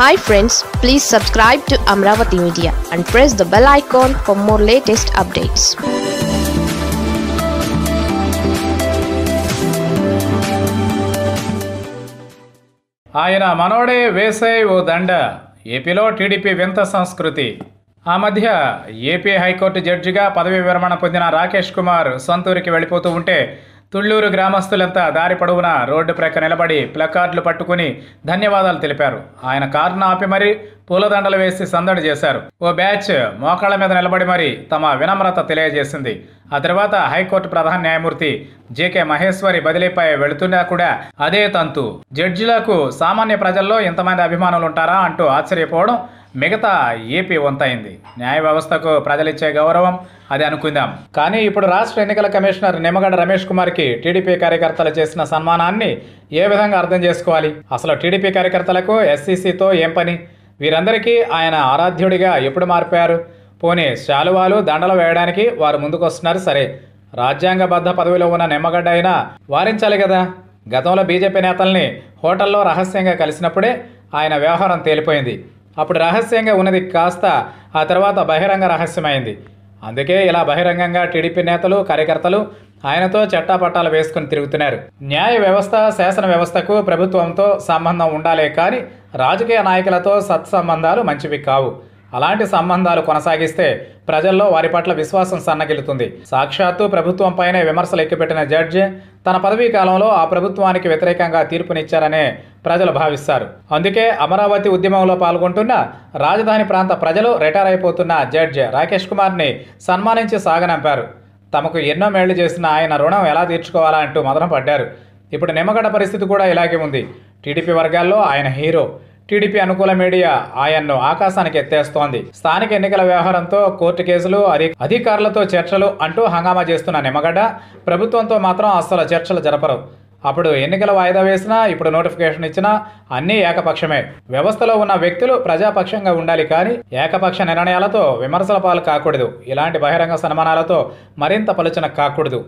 hi friends please subscribe to Amaravati media and press the bell icon for more latest updates ఆయన మనోడే వేసై ఓ దండ ఏపీలో TDP వింత సంస్కృతి ఆ మధ్య ఏపీ హైకోర్టు జడ్జిగా పదవీ విరమణ పొందిన రాకేష్ కుమార్ సొంతూరికి వెళ్ళిపోతూ ఉంటే తుళ్లూరు గ్రామస్తులంతా దారి పొడవునా రోడ్డు ప్రక్క నిలబడి ప్లకార్డులు పట్టుకుని ధన్యవాదాలు తెలిపారు ఆయన కారును ఆపి మరీ పూలదండలు వేసి సందడి చేశారు ఓ బ్యాచ్ మోకాళ్ల మీద నిలబడి మరీ తమ వినమ్రత తెలియజేసింది ఆ తర్వాత హైకోర్టు ప్రధాన న్యాయమూర్తి జేకే మహేశ్వరి బదిలీపై వెళుతున్నా కూడా అదే తంతు జడ్జిలకు సామాన్య ప్రజల్లో ఇంతమంది అభిమానులు ఉంటారా అంటూ ఆశ్చర్యపోవడం మిగతా ఏపీ వంతైంది న్యాయ వ్యవస్థకు ప్రజలిచ్చే గౌరవం అది అనుకుందాం కానీ ఇప్పుడు రాష్ట్ర ఎన్నికల కమిషనర్ నిమ్మగడ్డ రమేష్ కుమార్కి టీడీపీ కార్యకర్తలు చేసిన సన్మానాన్ని ఏ విధంగా అర్థం చేసుకోవాలి అసలు టీడీపీ కార్యకర్తలకు ఎస్సీసీతో ఏం పని వీరందరికీ ఆయన ఆరాధ్యుడిగా ఎప్పుడు మారిపోయారు పోనీ శాలువాలు దండలు వేయడానికి వారు ముందుకొస్తున్నారు సరే రాజ్యాంగబద్ధ పదవిలో ఉన్న నిమ్మగడ్డ అయినా వారించాలి కదా గతంలో బీజేపీ నేతల్ని హోటల్లో రహస్యంగా కలిసినప్పుడే ఆయన వ్యవహారం తేలిపోయింది అప్పుడు రహస్యంగా ఉన్నది కాస్త ఆ తర్వాత బహిరంగ రహస్యమైంది అందుకే ఇలా బహిరంగంగా టీడీపీ నేతలు కార్యకర్తలు ఆయనతో చట్టాపట్టాలు వేసుకుని తిరుగుతున్నారు న్యాయ వ్యవస్థ శాసన వ్యవస్థకు ప్రభుత్వంతో సంబంధం ఉండాలే కానీ రాజకీయ నాయకులతో సత్సంబంధాలు మంచివి కావు అలాంటి సంబంధాలు కొనసాగిస్తే ప్రజల్లో వారి పట్ల విశ్వాసం సన్నగిలుతుంది సాక్షాత్తు ప్రభుత్వంపైనే విమర్శలు ఎక్కిపెట్టిన జడ్జి తన పదవీ కాలంలో ఆ ప్రభుత్వానికి వ్యతిరేకంగా తీర్పునిచ్చారనే ప్రజలు భావిస్తారు అందుకే అమరావతి ఉద్యమంలో పాల్గొంటున్న రాజధాని ప్రాంత ప్రజలు రిటైర్ అయిపోతున్న జడ్జి రాకేష్ కుమార్ని సన్మానించి సాగనంపారు తమకు ఎన్నో మేళ్లు చేసిన ఆయన రుణం ఎలా తీర్చుకోవాలా అంటూ మదన పడ్డారు ఇప్పుడు నిమ్మగడ్డ పరిస్థితి కూడా ఇలాగే ఉంది టీడీపీ వర్గాల్లో ఆయన హీరో టీడీపీ అనుకూల మీడియా ఆయన్ను ఆకాశానికి ఎత్తేస్తోంది స్థానిక ఎన్నికల వ్యవహారంతో కోర్టు కేసులు అధికారులతో చర్చలు అంటూ హంగామా చేస్తున్న నిమ్మగడ్డ ప్రభుత్వంతో మాత్రం అస్సలు చర్చలు జరపరు అప్పుడు ఎన్నికల వాయిదా వేసినా ఇప్పుడు నోటిఫికేషన్ ఇచ్చినా అన్నీ ఏకపక్షమే వ్యవస్థలో ఉన్న వ్యక్తులు ప్రజాపక్షంగా ఉండాలి కానీ ఏకపక్ష నిర్ణయాలతో విమర్శల పాలు కాకూడదు ఇలాంటి బహిరంగ సన్మానాలతో మరింత పలుచన కాకూడదు